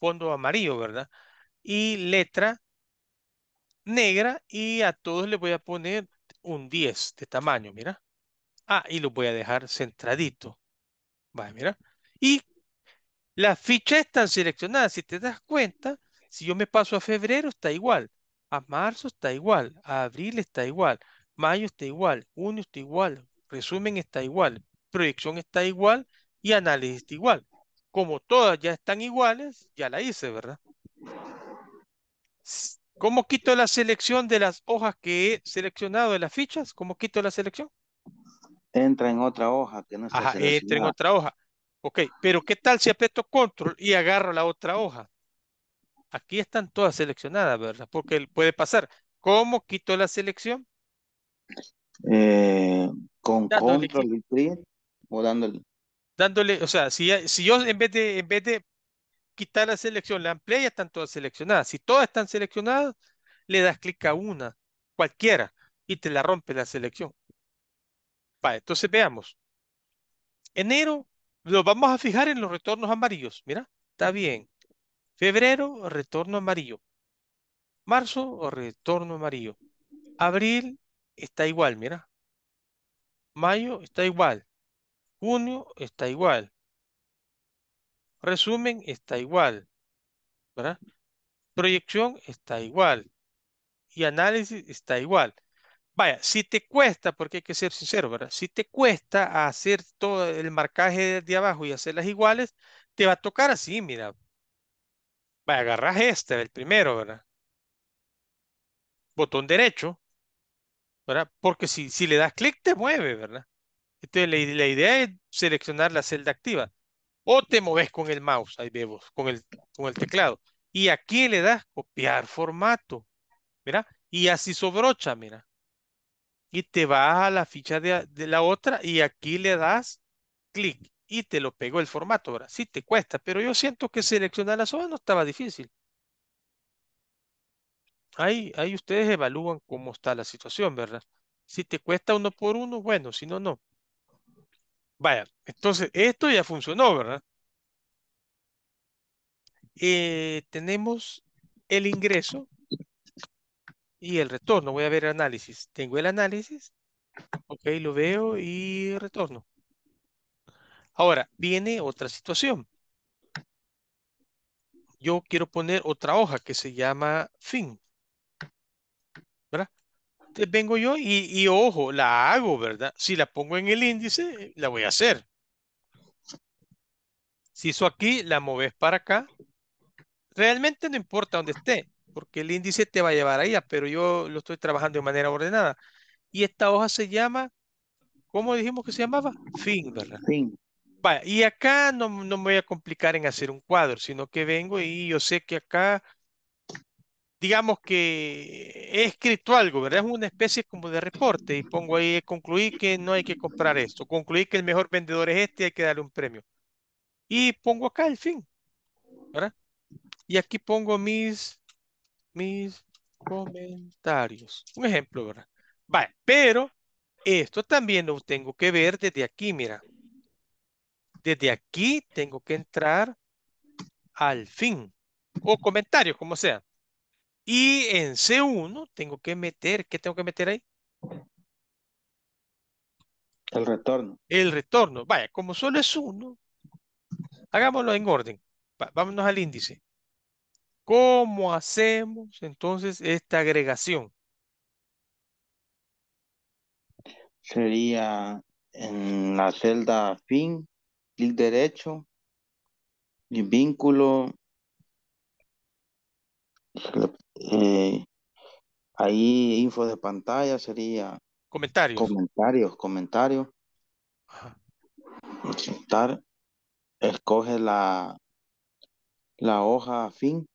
fondo amarillo, ¿verdad? Y letra negra y a todos les voy a poner un 10 de tamaño, mira. Ah, y los voy a dejar centradito. Vale, mira. Y las fichas están seleccionadas, si te das cuenta, si yo me paso a febrero está igual, a marzo está igual, a abril está igual, mayo está igual, junio está igual, resumen está igual, proyección está igual y análisis está igual. Como todas ya están iguales, ya la hice, ¿verdad? ¿Cómo quito la selección de las hojas que he seleccionado de las fichas? ¿Cómo quito la selección? Entra en otra hoja que no Ajá, entra en otra hoja. Ok, pero ¿qué tal si aprieto control y agarro la otra hoja? Aquí están todas seleccionadas, ¿verdad? Porque puede pasar. ¿Cómo quito la selección? Eh, con control y print o dándole. Dándole, o sea, si, yo en vez, de, en vez de quitar la selección, la amplía, ya están todas seleccionadas. Si todas están seleccionadas, le das clic a una, cualquiera, y te la rompe la selección. Vale, entonces veamos. Enero lo vamos a fijar en los retornos amarillos. Mira, está bien. Febrero, retorno amarillo. Marzo, retorno amarillo. Abril está igual, mira. Mayo está igual. Junio está igual. Resumen está igual. ¿Verdad? Proyección está igual. Y análisis está igual. Vaya, si te cuesta, porque hay que ser sincero, ¿verdad? Si te cuesta hacer todo el marcaje de abajo y hacerlas iguales, te va a tocar así, mira. Vaya, agarras este, el primero, ¿verdad? Botón derecho, ¿verdad? Porque si, si le das clic, te mueve, ¿verdad? Entonces, la, la, idea es seleccionar la celda activa. O te mueves con el mouse, ahí vemos, con el, con el teclado. Y aquí le das copiar formato, mira. Y así sobrocha, mira y te vas a la ficha de, la otra y aquí le das clic y te lo pegó el formato. Ahora sí te cuesta, pero yo siento que seleccionar las hojas no estaba difícil. Ahí, ahí ustedes evalúan cómo está la situación, ¿verdad? Si te cuesta uno por uno, bueno, si no, no. Vaya, entonces esto ya funcionó, ¿verdad? Eh, tenemos el ingreso y el retorno. Voy a ver el análisis. Tengo el análisis. Ok, lo veo y retorno. Ahora, viene otra situación. Yo quiero poner otra hoja que se llama fin. ¿Verdad? Entonces vengo yo y, y ojo, la hago, ¿verdad? Si la pongo en el índice, la voy a hacer. Si hizo aquí, la moves para acá. Realmente no importa dónde esté porque el índice te va a llevar allá, pero yo lo estoy trabajando de manera ordenada. Y esta hoja se llama, ¿cómo dijimos que se llamaba? Fin, ¿verdad? Fin. y acá no, no me voy a complicar en hacer un cuadro, sino que vengo y yo sé que acá, digamos que he escrito algo, ¿verdad? Es una especie como de reporte y pongo ahí, concluí que no hay que comprar esto, concluí que el mejor vendedor es este y hay que darle un premio. Y pongo acá el fin, ¿verdad? Y aquí pongo mis mis comentarios. Un ejemplo, ¿verdad? Vale, pero esto también lo tengo que ver desde aquí, mira. Desde aquí tengo que entrar al fin o comentarios, como sea. Y en C1 tengo que meter, ¿qué tengo que meter ahí? El retorno. El retorno. Vaya, como solo es uno, hagámoslo en orden. vámonos al índice. ¿Cómo hacemos entonces esta agregación? Sería en la celda fin, clic derecho, y vínculo, eh, ahí info de pantalla sería... Comentarios. Comentarios, comentarios. Aceptar. Escoge la, la hoja fin.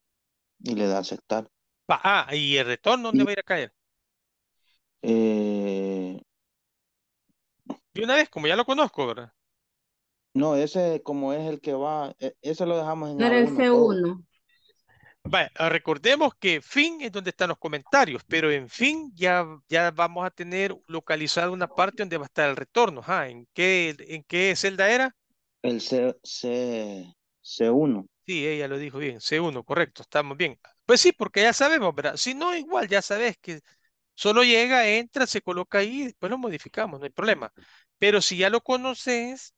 Y le da a aceptar. Ah, ¿y el retorno dónde va a ir a caer? Eh, de una vez, como ya lo conozco, ¿verdad? No, ese como es el que va, e, ese lo dejamos en Era el C1. Ah, recordemos que fin es donde están los comentarios, pero en fin ya, ya vamos a tener localizada una parte donde va a estar el retorno. ¿Ah, ¿en, qué, ¿En qué celda era? El C, C, C1. Sí, ella lo dijo bien, C1, correcto, estamos bien. Pues sí, porque ya sabemos, ¿verdad? Si no, igual ya sabes que solo llega, entra, se coloca ahí, y después lo modificamos, no hay problema. Pero si ya lo conoces,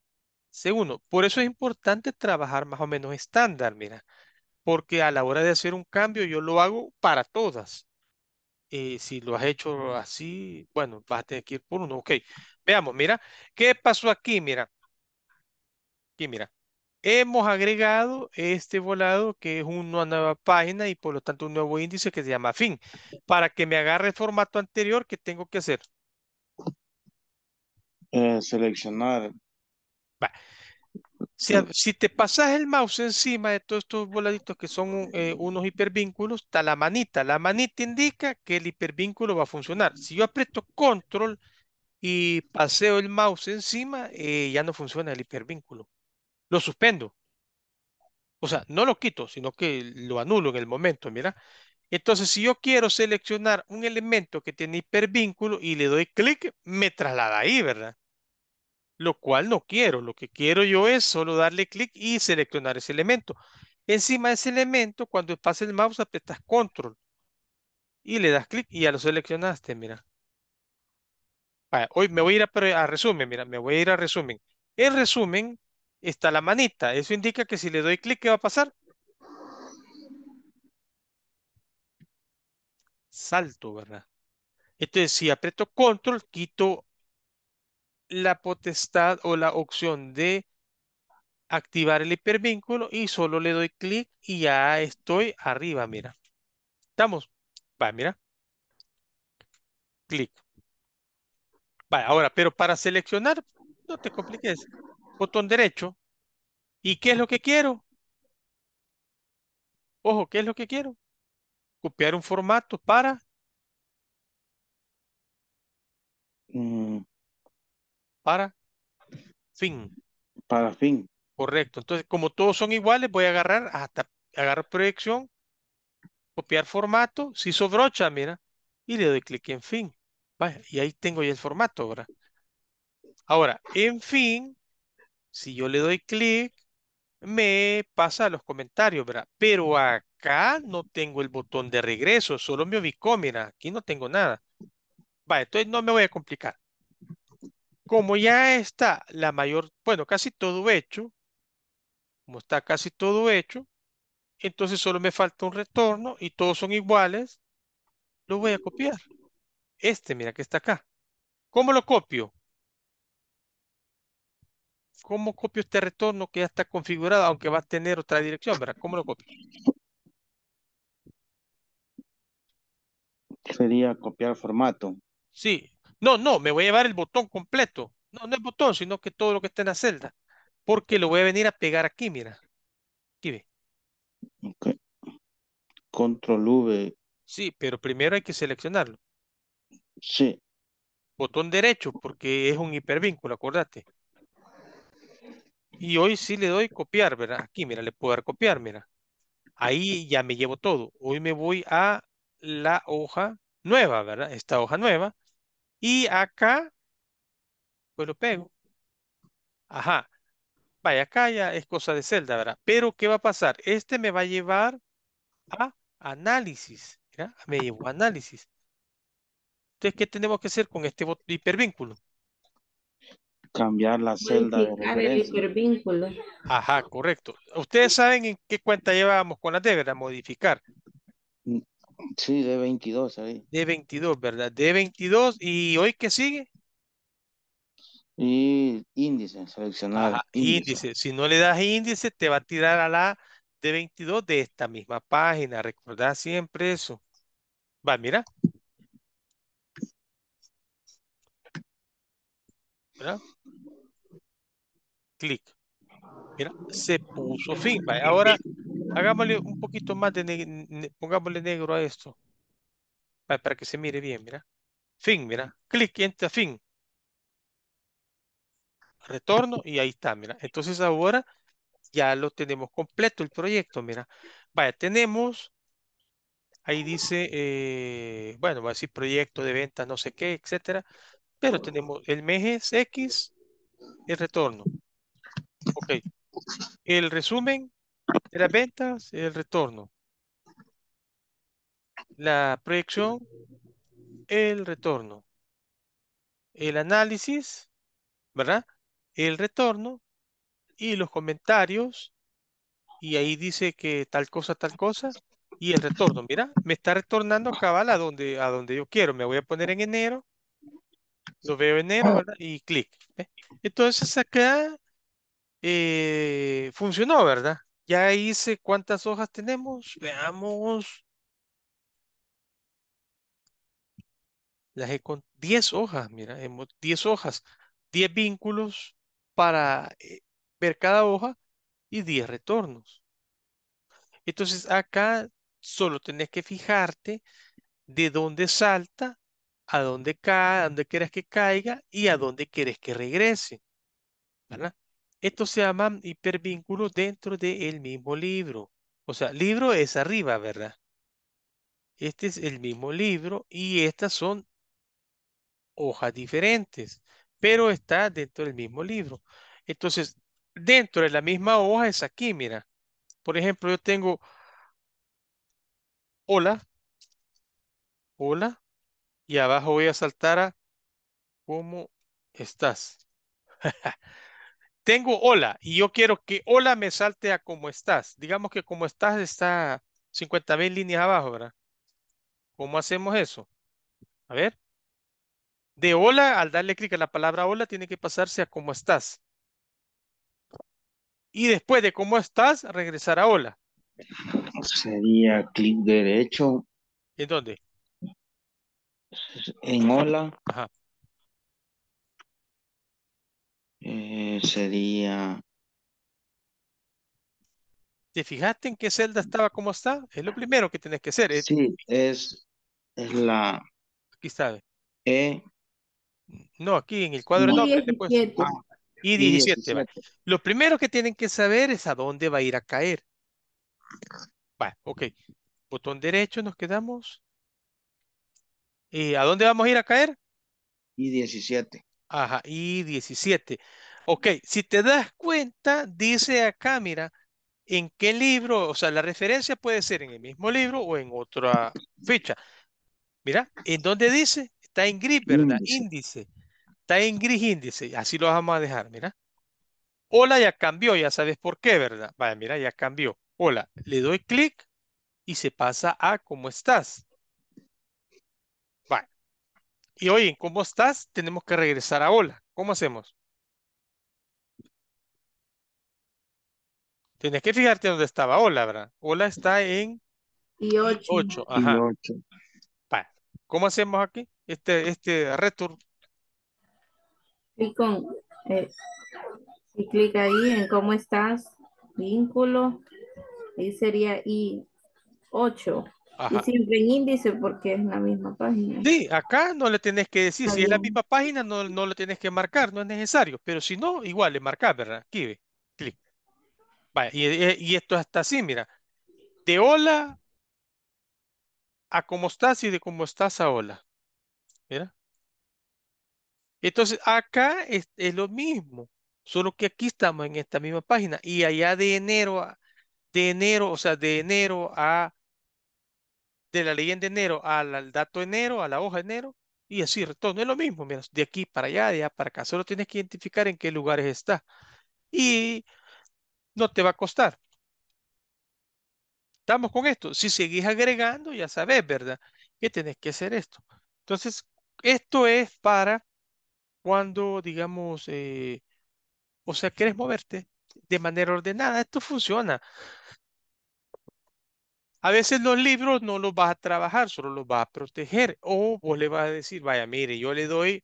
C1. Por eso es importante trabajar más o menos estándar, mira. Porque a la hora de hacer un cambio, yo lo hago para todas. Y eh, si lo has hecho así, bueno, vas a tener que ir por uno. Ok, veamos, mira, ¿qué pasó aquí? Mira, aquí, mira. Hemos agregado este volado que es una nueva página y por lo tanto un nuevo índice que se llama fin para que me agarre el formato anterior que tengo que hacer. Eh, seleccionar. Si, te pasas el mouse encima de todos estos voladitos que son eh, unos hipervínculos, está la manita. La manita indica que el hipervínculo va a funcionar. Si yo aprieto control y paseo el mouse encima, eh, ya no funciona el hipervínculo lo suspendo. O sea, no lo quito, sino que lo anulo en el momento, mira. Entonces, si yo quiero seleccionar un elemento que tiene hipervínculo y le doy clic, me traslada ahí, ¿verdad? Lo cual no quiero. Lo que quiero yo es solo darle clic y seleccionar ese elemento. Encima de ese elemento, cuando pasas el mouse, apretas control. Y le das clic y ya lo seleccionaste, mira. hoy me voy a ir a resumen, mira, me voy a ir a resumen. En resumen, está la manita. Eso indica que si le doy clic, ¿qué va a pasar? Salto, ¿verdad? Entonces, si aprieto control, quito la potestad o la opción de activar el hipervínculo y solo le doy clic y ya estoy arriba, mira. ¿Estamos? Va, mira. Clic. va, ahora, pero para seleccionar, no te compliques botón derecho. ¿Y qué es lo que quiero? Ojo, ¿qué es lo que quiero? Copiar un formato para... Mm. Para fin. Para fin. Correcto. Entonces, como todos son iguales, voy a agarrar hasta agarrar proyección, copiar formato, si sobrocha mira, y le doy clic en fin. y ahí tengo ya el formato, ahora Ahora, en fin, si yo le doy clic, me pasa a los comentarios, ¿verdad? Pero acá no tengo el botón de regreso, solo me ubicó, mira, aquí no tengo nada. Vale, entonces no me voy a complicar. Como ya está la mayor, bueno, casi todo hecho, como está casi todo hecho, entonces solo me falta un retorno y todos son iguales, lo voy a copiar. Este, mira, que está acá. ¿Cómo lo copio? ¿cómo copio este retorno que ya está configurado, aunque va a tener otra dirección, ¿verdad? ¿Cómo lo copio? Sería copiar formato. Sí. No, no, me voy a llevar el botón completo. No, no el botón, sino que todo lo que está en la celda. Porque lo voy a venir a pegar aquí, mira. Aquí ve. Ok. Control V. Sí, pero primero hay que seleccionarlo. Sí. Botón derecho, porque es un hipervínculo, acordate. Y hoy sí le doy copiar, ¿verdad? Aquí, mira, le puedo dar copiar, mira. Ahí ya me llevo todo. Hoy me voy a la hoja nueva, ¿verdad? Esta hoja nueva. Y acá, pues lo pego. Ajá. Vaya, acá ya es cosa de celda, ¿verdad? Pero, ¿qué va a pasar? Este me va a llevar a análisis. ¿verdad? Me llevo a análisis. Entonces, ¿qué tenemos que hacer con este hipervínculo? cambiar la celda de Ajá, correcto. ¿Ustedes saben en qué cuenta llevábamos con la D, verdad? Modificar. Mm, sí, de 22 ahí. De 22, ¿verdad? De 22 y hoy qué sigue? Y índice, seleccionar. índice. Si no le das índice, te va a tirar a la de 22 de esta misma página. Recordad siempre eso. Va, mira. ¿Verdad? clic. Mira, se puso fin. ahora hagámosle un poquito más de, pongámosle negro a esto. para que se mire bien, mira. Fin, mira. Clic y entra fin. Retorno y ahí está, mira. Entonces ahora ya lo tenemos completo el proyecto, mira. Vaya, tenemos, ahí dice, eh, bueno, va a decir proyecto de ventas, no sé qué, etcétera, pero tenemos el mes X, el retorno. Ok. El resumen de las ventas, el retorno. La proyección, el retorno. El análisis, ¿verdad? El retorno y los comentarios. Y ahí dice que tal cosa, tal cosa. Y el retorno, mira, me está retornando cabal a donde, a donde yo quiero. Me voy a poner en enero. Lo veo en enero ¿verdad? y clic. ¿eh? Entonces acá eh, funcionó, ¿verdad? Ya hice cuántas hojas tenemos. Veamos. Las he con 10 hojas, mira, hemos 10 hojas, 10 vínculos para eh, ver cada hoja y 10 retornos. Entonces acá solo tenés que fijarte de dónde salta, a dónde cae, a dónde quieres que caiga y a dónde quieres que regrese. ¿verdad? esto se llama hipervínculo dentro del mismo libro. O sea, libro es arriba, ¿verdad? Este es el mismo libro y estas son hojas diferentes, pero está dentro del mismo libro. Entonces, dentro de la misma hoja es aquí, mira. Por ejemplo, yo tengo hola, hola, y abajo voy a saltar a ¿cómo estás? tengo hola y yo quiero que hola me salte a cómo estás. Digamos que cómo estás está 50 mil líneas abajo, ¿verdad? ¿Cómo hacemos eso? A ver. De hola, al darle clic a la palabra hola, tiene que pasarse a cómo estás. Y después de cómo estás, regresar a hola. Sería clic derecho. ¿En dónde? En hola. Ajá. Eh, sería... ¿Te fijaste en qué celda estaba como está? Es lo primero que tienes que hacer. Es... Sí, es, es la... Aquí está. E. No, aquí en el cuadro y 17. Ah, lo primero que tienen que saber es a dónde va a ir a caer. ok. Botón derecho, nos quedamos. ¿Y eh, a dónde vamos a ir a caer? Y 17. Ajá, y 17. Ok, si te das cuenta, dice acá, mira, en qué libro, o sea, la referencia puede ser en el mismo libro o en otra fecha, Mira, ¿en dónde dice? Está en gris, ¿verdad? Índice. Está en gris índice. Así lo vamos a dejar, mira. Hola ya cambió, ya sabes por qué, ¿verdad? Vaya, mira, ya cambió. Hola, le doy clic y se pasa a cómo estás. Y oye, ¿cómo estás? Tenemos que regresar a hola. ¿Cómo hacemos? Tienes que fijarte dónde estaba hola, ¿verdad? Hola está en... Y 8. ajá. ¿Cómo hacemos aquí? Este, este return. Y con... Eh, y clic ahí en cómo estás, vínculo. Ahí sería I8. Y siempre en índice porque es la misma página. Sí, acá no le tenés que decir, si es la misma página no, no lo tienes que marcar, no es necesario, pero si no, igual le marcas, ¿verdad? Aquí ve, clic. Eh, y, esto hasta así, mira, de hola a cómo estás y de cómo estás a hola. Mira. Entonces, acá es, es lo mismo, solo que aquí estamos en esta misma página y allá de enero a, de enero, o sea, de enero a de la leyenda de enero al, dato enero, a la hoja enero, y así retorno. Es lo mismo, mira, de aquí para allá, de allá para acá. Solo tienes que identificar en qué lugares está. Y no te va a costar. ¿Estamos con esto? Si seguís agregando, ya sabes, ¿verdad? Que tenés que hacer esto. Entonces, esto es para cuando, digamos, eh, o sea, quieres moverte de manera ordenada. Esto funciona. A veces los libros no los vas a trabajar, solo los vas a proteger. O vos le vas a decir, vaya, mire, yo le doy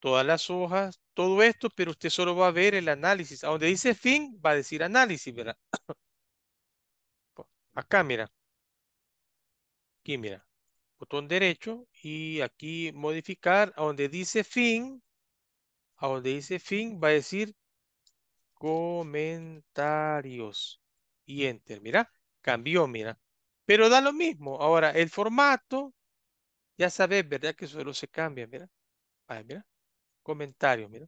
todas las hojas, todo esto, pero usted solo va a ver el análisis. A donde dice fin, va a decir análisis, ¿verdad? Pues, acá, mira. Aquí, mira. Botón derecho y aquí modificar. A donde dice fin, a donde dice fin, va a decir comentarios. Y enter, mira cambió, mira. Pero da lo mismo. Ahora, el formato, ya sabes, ¿verdad? Que solo se cambia, mira. Ahí, mira. Comentario, mira.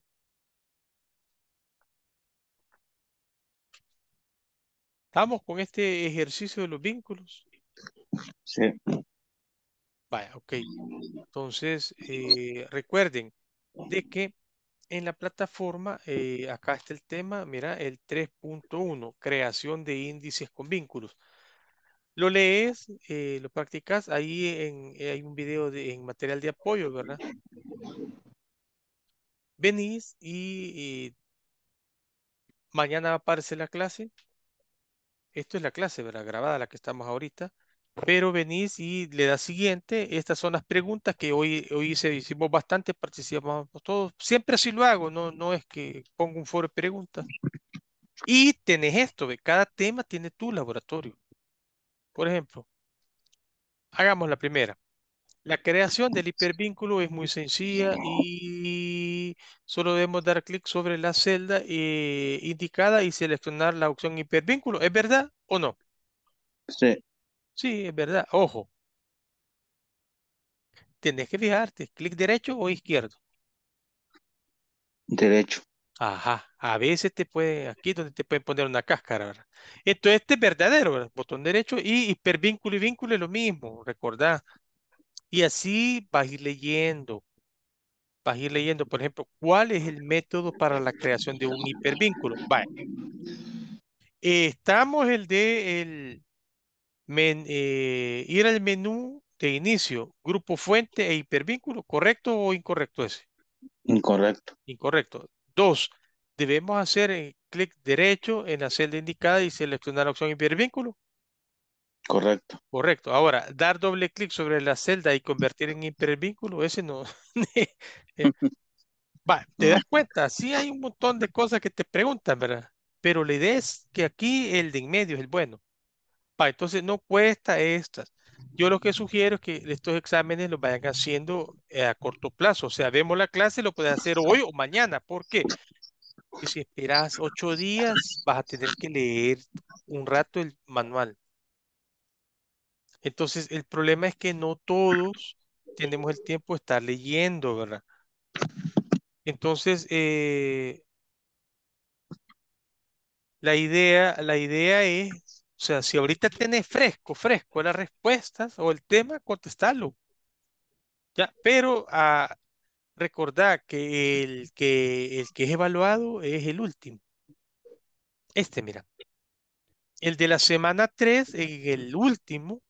¿Estamos con este ejercicio de los vínculos? Sí. Vaya, ok. Entonces, eh, recuerden de que en la plataforma, eh, acá está el tema, mira, el 3.1, creación de índices con vínculos lo lees, eh, lo practicas, ahí en, eh, hay un video de, en material de apoyo, ¿verdad? Venís y, mañana aparece la clase. Esto es la clase, ¿verdad? Grabada, la que estamos ahorita. Pero venís y le das siguiente. Estas son las preguntas que hoy, hoy hice, hicimos bastante, participamos todos. Siempre así lo hago, no, no es que pongo un foro de preguntas. Y tenés esto, de cada tema tiene tu laboratorio. Por ejemplo, hagamos la primera. La creación del hipervínculo es muy sencilla y solo debemos dar clic sobre la celda eh, indicada y seleccionar la opción hipervínculo. ¿Es verdad o no? Sí. Sí, es verdad. Ojo. Tienes que fijarte, clic derecho o izquierdo. Derecho. Ajá, a veces te puede, aquí donde te pueden poner una cáscara, ¿verdad? Entonces, este verdadero, ¿verdad? Botón derecho y hipervínculo y vínculo es lo mismo, recordad. Y así vas a ir leyendo, vas a ir leyendo, por ejemplo, ¿cuál es el método para la creación de un hipervínculo? Vale. estamos el de el eh, ir al menú de inicio, grupo fuente e hipervínculo, ¿correcto o incorrecto ese? Incorrecto. Incorrecto. Dos, debemos hacer clic derecho en la celda indicada y seleccionar la opción hipervínculo? Correcto. Correcto. Ahora, dar doble clic sobre la celda y convertir en hipervínculo, ese no. Eh, va, te das cuenta, sí hay un montón de cosas que te preguntan, ¿verdad? Pero la idea es que aquí el de en medio es el bueno. Va, entonces no cuesta estas. Yo lo que sugiero es que estos exámenes los vayan haciendo eh, a corto plazo. O sea, vemos la clase, lo puedes hacer hoy o mañana. ¿Por qué? Porque si esperas ocho días, vas a tener que leer un rato el manual. Entonces, el problema es que no todos tenemos el tiempo de estar leyendo, ¿verdad? Entonces, eh, la idea, la idea es o sea, si ahorita tenés fresco, fresco las respuestas o el tema, contestarlo. Ya, pero a ah, recordar que el, que es evaluado es el último. Este, mira. El de la semana 3, el último,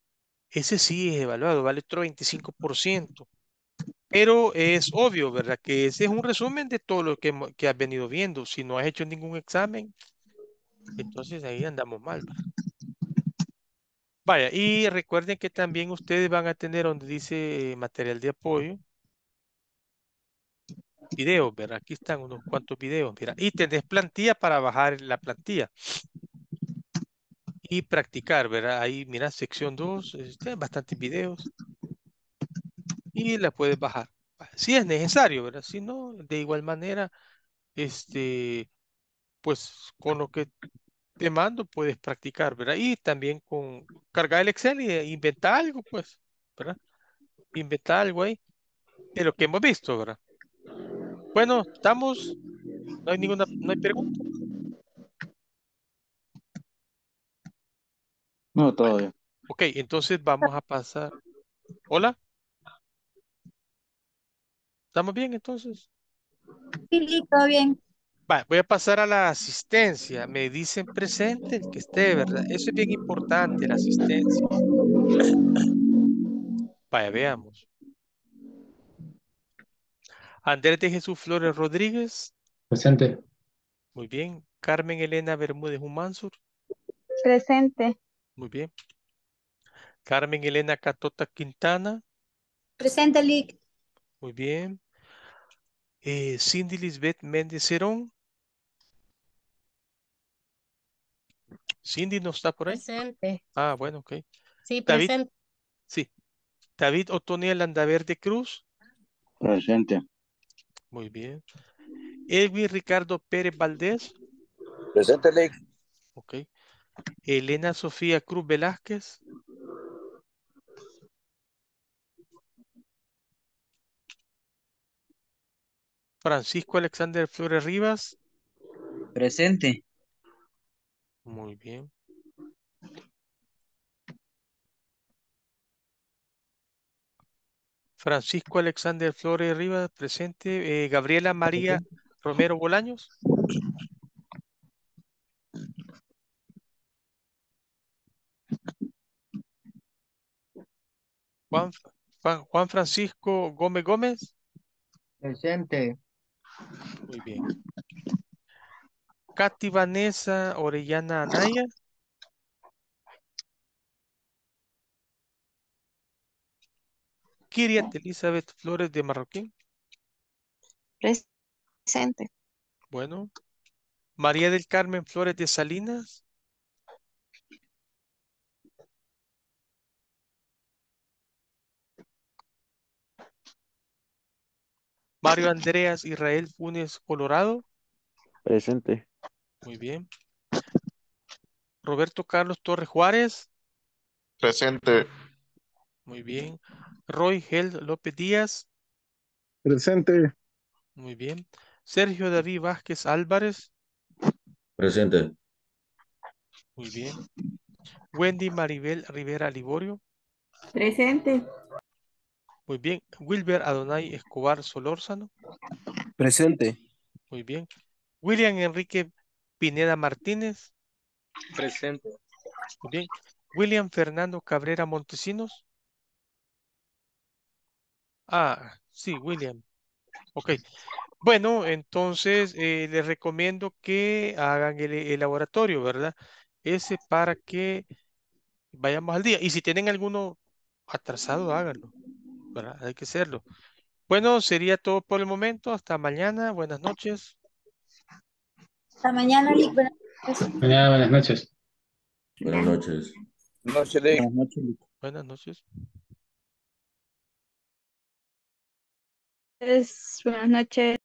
ese sí es evaluado, vale otro 25%. Pero es obvio, ¿verdad? Que ese es un resumen de todo lo que, que has venido viendo. Si no has hecho ningún examen, entonces ahí andamos mal. ¿verdad? Vaya, y recuerden que también ustedes van a tener donde dice material de apoyo, videos, ¿verdad? Aquí están unos cuantos videos, mira. Y tenés plantilla para bajar la plantilla. Y practicar, ¿verdad? Ahí, mira, sección 2, tienen este, bastantes videos. Y la puedes bajar. Si es necesario, ¿verdad? Si no, de igual manera, este, pues con lo que te mando puedes practicar, ¿verdad? Y también con cargar el Excel y e eh, inventar algo, pues, ¿verdad? Inventar algo ahí de lo que hemos visto, ¿verdad? Bueno, estamos, no hay ninguna, no hay pregunta. No, todavía. Ok, entonces vamos a pasar. Hola. ¿Estamos bien entonces? Sí, todo bien voy a pasar a la asistencia. Me dicen presente que esté, ¿verdad? Eso es bien importante, la asistencia. Vaya, veamos. Andrés de Jesús Flores Rodríguez. Presente. Muy bien. Carmen Elena Bermúdez Humansur. Presente. Muy bien. Carmen Elena Catota Quintana. Presente, Lick. Muy bien. Eh, Cindy Lisbeth Méndez Cerón. Cindy no está por ahí. Presente. Ah, bueno, ok. Sí, presente. sí. David Otoniel Andaverde Cruz. Presente. Muy bien. Edwin Ricardo Pérez Valdés. Presente, Ok. Elena Sofía Cruz Velázquez. Francisco Alexander Flores Rivas. Presente. Muy bien. Francisco Alexander Flores Rivas, presente. Eh, Gabriela María Romero Bolaños. Juan, Juan Francisco Gómez Gómez. Presente. Muy bien. Katy Vanessa Orellana Anaya. Kiria Elizabeth Flores de Marroquín. Presente. Bueno. María del Carmen Flores de Salinas. Mario Andreas Israel Funes Colorado. Presente. Muy bien. Roberto Carlos Torres Juárez. Presente. Muy bien. Roy Gel López Díaz. Presente. Muy bien. Sergio David Vázquez Álvarez. Presente. Muy bien. Wendy Maribel Rivera Liborio. Presente. Muy bien. Wilber Adonai Escobar Solórzano. Presente. Muy bien. William Enrique Pineda Martínez. Presente. Bien. William Fernando Cabrera Montesinos. Ah, sí, William. Ok. Bueno, entonces eh, les recomiendo que hagan el, laboratorio, ¿verdad? Ese para que vayamos al día. Y si tienen alguno atrasado, háganlo. Hay que hacerlo. Bueno, sería todo por el momento. Hasta mañana. Buenas noches. Hasta mañana, Lick. Buenas noches. Mañana, buenas noches. Buenas noches. Noche, buenas noches, Lick. Buenas noches. Buenas noches.